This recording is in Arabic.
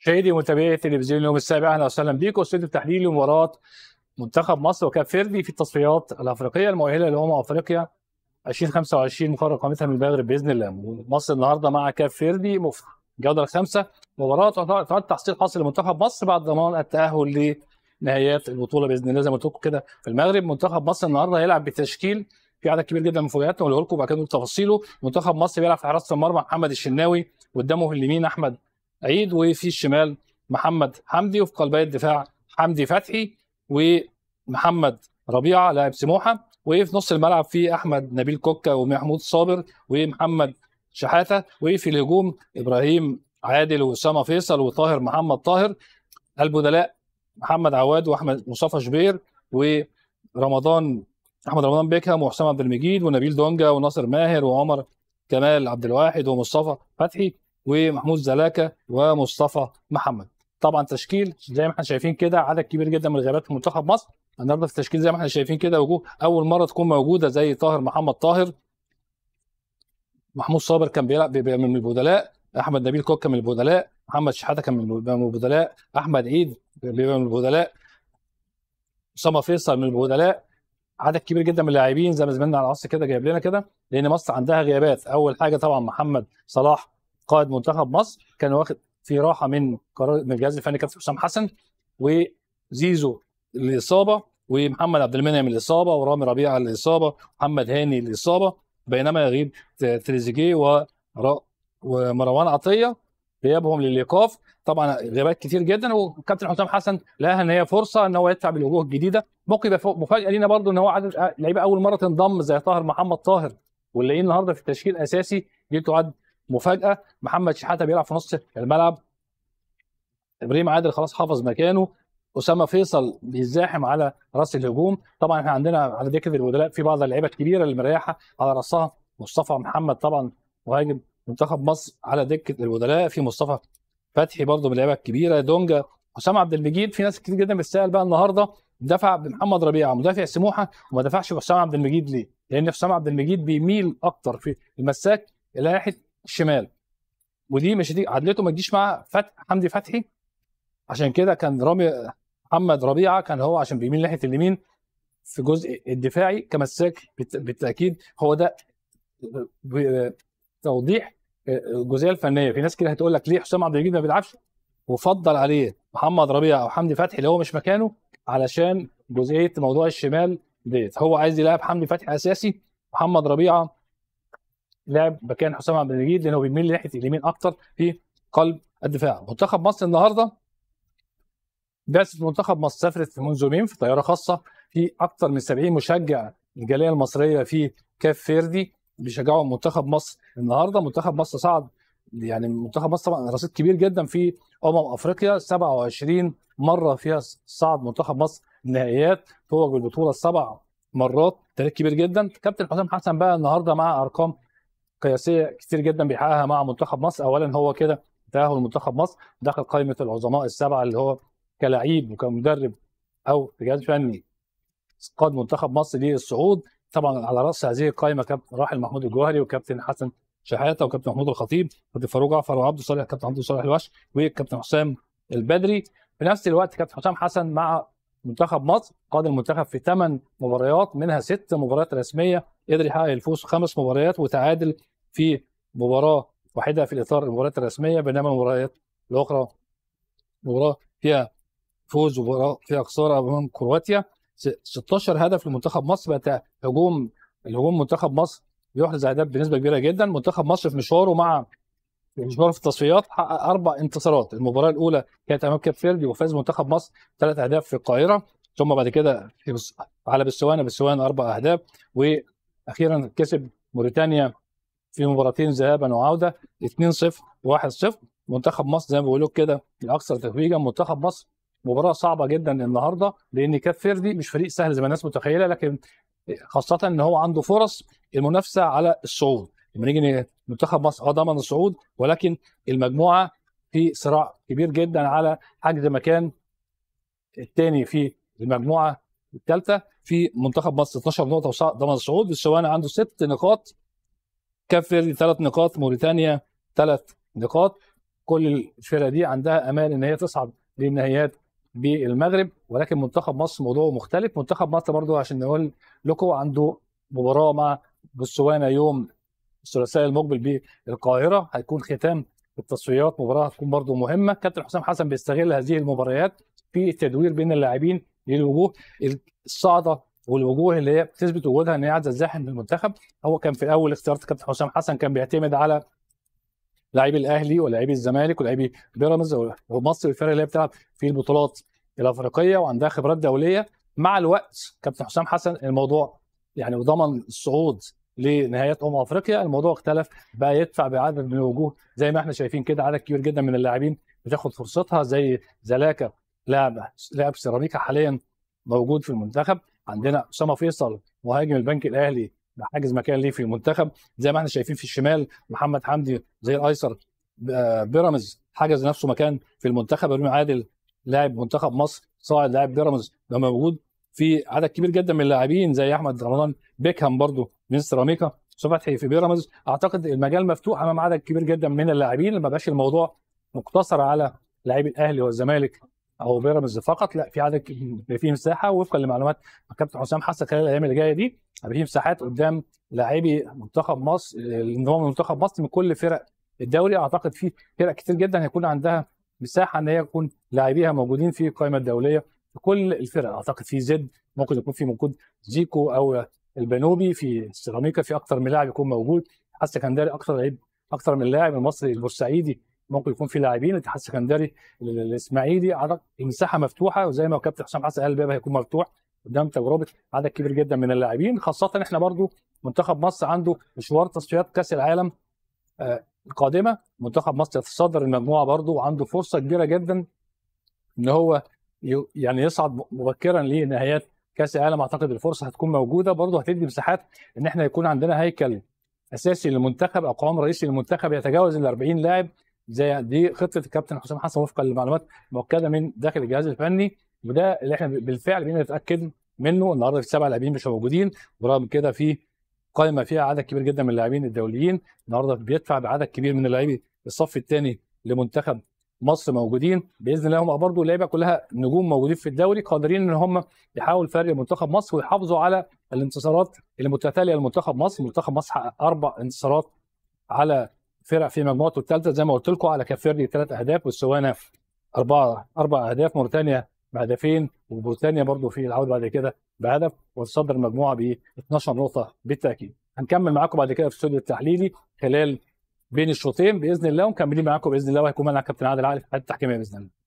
مشاهدي ومتابعي تلفزيون اليوم السابع اهلا وسهلا بيكم استوديو التحليل لمباراه منتخب مصر وكاب فيردي في التصفيات الافريقيه المؤهله لامم افريقيا 2025 مقرر قامتها من المغرب باذن الله مصر النهارده مع كاب فيردي جوده الخمسه الخامسه مباراه تعد تحصيل حاصل لمنتخب مصر بعد ضمان التاهل لنهايات البطوله باذن الله زي ما قلت لكم كده في المغرب منتخب مصر النهارده هيلعب بتشكيل في عدد كبير جدا من المفاجآت هقول لكم بعد كده تفاصيله منتخب مصر بيلعب في حراسه المرمى محمد الشناوي قدامه اليمين احمد عيد وفي الشمال محمد حمدي وفي قلبي الدفاع حمدي فتحي ومحمد ربيعه لاعب سموحه وفي نص الملعب في احمد نبيل كوكا ومحمود صابر ومحمد شحاته وفي الهجوم ابراهيم عادل واسامه فيصل وطاهر محمد طاهر البدلاء محمد عواد واحمد مصطفى شبير ورمضان احمد رمضان بيكهام وحسام عبد المجيد ونبيل دونجا وناصر ماهر وعمر كمال عبد الواحد ومصطفى فتحي ومحمود زلاكه ومصطفى محمد طبعا تشكيل زي ما احنا شايفين كده عدد كبير جدا من الغيابات في منتخب مصر النهارده في التشكيل زي ما احنا شايفين كده وجوه اول مره تكون موجوده زي طاهر محمد طاهر محمود صابر كان بيلعب من البدلاء احمد نبيل كوكا من البدلاء محمد شحاته كان من البدلاء احمد عيد بيبقى من البدلاء اسامه فيصل من البدلاء عدد كبير جدا من اللاعبين زي ما زميلنا على العصر كده جايب لنا كده لان مصر عندها غيابات اول حاجه طبعا محمد صلاح قائد منتخب مصر كان واخد في راحه من قرار من الجهاز الفني كابتن حسام حسن وزيزو الاصابه ومحمد عبد المنعم الاصابه ورامي ربيعه الاصابه ومحمد هاني الاصابه بينما يغيب تريزيجيه و ومروان عطيه غيابهم للايقاف طبعا غيابات كتير جدا وكابتن حسام حسن لقاها ان هي فرصه ان هو يدفع بالوجوه الجديده ممكن يبقى مفاجاه لينا برضو ان هو عدد لعيبه اول مره تنضم زي طاهر محمد طاهر واللي النهارده في التشكيل الاساسي جه تعد مفاجاه محمد شحاته بيلعب في نص الملعب ابراهيم عادل خلاص حافظ مكانه اسامه فيصل بيزاحم على راس الهجوم طبعا احنا عندنا على ذكر البدلاء في بعض اللعيبه الكبيره اللي مريحه على راسها مصطفى محمد طبعا مهاجم منتخب مصر على دكه البدلاء في مصطفى فتحي برضه من اللعيبه الكبيره دونجا حسام عبد المجيد في ناس كتير جدا بتسال بقى النهارده دفع بمحمد ربيعه مدافع سموحه وما دفعش بحسام عبد المجيد ليه؟ لان حسام عبد المجيد بيميل اكتر في المساك ناحيه شمال ودي مش هتيجي عدلته ما تجيش مع فتح حمدي فتحي عشان كده كان رامي محمد ربيعه كان هو عشان بيميل ناحيه اليمين في الجزء الدفاعي كمساك بالتاكيد هو ده توضيح آه، الجزئيه الفنيه في ناس كده هتقول لك ليه حسام عبد المجيد ما بيلعبش وفضل عليه محمد ربيعه او حمدي فتحي اللي هو مش مكانه علشان جزئيه موضوع الشمال ديت هو عايز يلعب حمدي فتحي اساسي محمد ربيعه لعب مكان حسام عبد المجيد لانه بيميل ناحيه اليمين اكتر في قلب الدفاع منتخب مصر النهارده بعثة منتخب مصر سافرت منذ يومين في طياره خاصه في اكتر من 70 مشجع الجاليه المصريه في كاف فيردي بيشجعوا منتخب مصر النهارده منتخب مصر صعد يعني منتخب مصر طبعا رصيد كبير جدا في امم افريقيا 27 مره فيها صعد منتخب مصر النهائيات فوق البطوله السبع مرات تاريخ كبير جدا كابتن حسام حسن بقى النهارده مع ارقام قياسيه كتير جدا بيحققها مع منتخب مصر اولا هو كده تاهل منتخب مصر دخل قائمه العظماء السبعه اللي هو كلاعب وكمدرب او رجال فني قاد منتخب مصر للصعود طبعا على راس هذه القائمه كابتن راحل محمود الجوهري وكابتن حسن شحاته وكابتن محمود الخطيب وكابتن فاروق جعفر وعبد الصالح كابتن عبد الصالح الوش وكابتن حسام البدري في نفس الوقت كابتن حسام حسن مع منتخب مصر قاد المنتخب في ثمان مباريات منها ست مباريات رسميه قدر يحقق الفوز في خمس مباريات وتعادل في مباراه واحده في اطار المباريات الرسميه بينما المباريات الاخرى مباراه فيها فوز ومباراه فيها خساره امام كرواتيا 16 هدف لمنتخب مصر بقى هجوم الهجوم منتخب مصر بيحرز اهداف بنسبه كبيره جدا منتخب مصر في مشواره مع مشواره في التصفيات حقق اربع انتصارات المباراه الاولى كانت امام كاب فيردي وفاز منتخب مصر ثلاث اهداف في القاهره ثم بعد كده على بسوانه بسوانه اربع اهداف اخيرا كسب موريتانيا في مباراتين ذهابا وعوده 2-0 و1-0 منتخب مصر زي ما بيقولوا كده الاكثر تتويجا منتخب مصر مباراه صعبه جدا النهارده لان كاب فيردي مش فريق سهل زي ما الناس متخيله لكن خاصه ان هو عنده فرص المنافسه على الصعود لما نيجي منتخب مصر اه ضمن الصعود ولكن المجموعه في صراع كبير جدا على حجز مكان الثاني في المجموعه الثالثه في منتخب مصر 12 نقطه و8 صعود الشواني عنده ست نقاط كافر ثلاث نقاط موريتانيا ثلاث نقاط كل الفرقه دي عندها امان ان هي تصعد للنهائيات بالمغرب ولكن منتخب مصر موضوعه مختلف منتخب مصر برضه عشان نقول لكم عنده مباراه مع بوتسوانا يوم الثلاثاء المقبل بالقاهره هيكون ختام التصفيات مباراه هتكون برضه مهمه كابتن حسام حسن بيستغل هذه المباريات في التدوير بين اللاعبين للوجوه الصاعده والوجوه اللي هي بتثبت وجودها ان هي عايزه تزاحم المنتخب هو كان في الاول اختيارات كابتن حسام حسن كان بيعتمد على لاعبي الاهلي ولاعبي الزمالك ولاعبي بيراميدز ومصر الفرق اللي هي بتلعب في البطولات الافريقيه وعندها خبرات دوليه مع الوقت كابتن حسام حسن الموضوع يعني وضمن الصعود لنهايات امم افريقيا الموضوع اختلف بقى يدفع بعدد من الوجوه زي ما احنا شايفين كده عدد كبير جدا من اللاعبين بتاخد فرصتها زي زلاكا لاعب لاعب سيراميكا حاليا موجود في المنتخب عندنا اسامه فيصل مهاجم البنك الاهلي حاجز مكان ليه في المنتخب زي ما احنا شايفين في الشمال محمد حمدي زي الايسر بيراميدز حجز نفسه مكان في المنتخب امام عادل لاعب منتخب مصر صاعد لاعب بيراميدز ده موجود في عدد كبير جدا من اللاعبين زي احمد رمضان بيكهام برضو من سيراميكا فتحي في بيراميدز اعتقد المجال مفتوح امام عدد كبير جدا من اللاعبين ما بقاش الموضوع مقتصر على لاعبي الاهلي والزمالك او بيراميدز فقط لا في عدد في مساحه وفقا لمعلومات كابتن حسام حسن خلال الايام اللي جايه دي هيبقى في مساحات قدام لاعبي منتخب مصر اللي هو منتخب مصر من كل فرق الدوري اعتقد في فرق كتير جدا هيكون عندها مساحه ان هي يكون لاعبيها موجودين في القائمه الدوليه في كل الفرق اعتقد في زد ممكن يكون في موجود زيكو او البنوبي في سيراميكا في اكتر من لاعب يكون موجود حتى كان داري اكتر لعيب اكتر من لاعب المصري البورسعيدي ممكن يكون في لاعبين الاتحاد السكندري الاسماعيلي عدد المساحه مفتوحه وزي ما كابتن حسام حسن قال الباب هيكون مفتوح قدام تجربه عدد كبير جدا من اللاعبين خاصه احنا برضو منتخب مصر عنده مشوار تصفيات كاس العالم آه، القادمه منتخب مصر يتصدر المجموعه برضو وعنده فرصه كبيره جدا ان هو يعني يصعد مبكرا لنهايات كاس العالم اعتقد الفرصه هتكون موجوده برضو هتدي مساحات ان احنا يكون عندنا هيكل اساسي للمنتخب او قوام رئيسي للمنتخب يتجاوز ال 40 لاعب زي دي خطه الكابتن حسام حسن وفقا للمعلومات مؤكده من داخل الجهاز الفني وده اللي احنا بالفعل بينا نتاكد منه النهارده في سبع لاعبين مش موجودين ورغم كده في قائمه فيها عدد كبير جدا من اللاعبين الدوليين النهارده بيدفع بعدد كبير من اللاعبين الصف الثاني لمنتخب مصر موجودين باذن الله هم برضه اللعيبه كلها نجوم موجودين في الدوري قادرين ان هم يحاولوا فرق منتخب مصر ويحافظوا على الانتصارات المتتاليه لمنتخب مصر منتخب مصر حقق اربع انتصارات على فرق في مجموعته الثالثه زي ما قلت لكم على كفيردي ثلاث اهداف والسوانه اربعه اربع اهداف موريتانيا بهدفين وبريطانيا برضو في العوده بعد كده بهدف وتصدر المجموعه ب 12 نقطه بالتاكيد هنكمل معاكم بعد كده في الاستوديو التحليلي خلال بين الشوطين باذن الله ومكملين معاكم باذن الله وهيكون معنا كابتن عادل عارف في التحكيميه باذن الله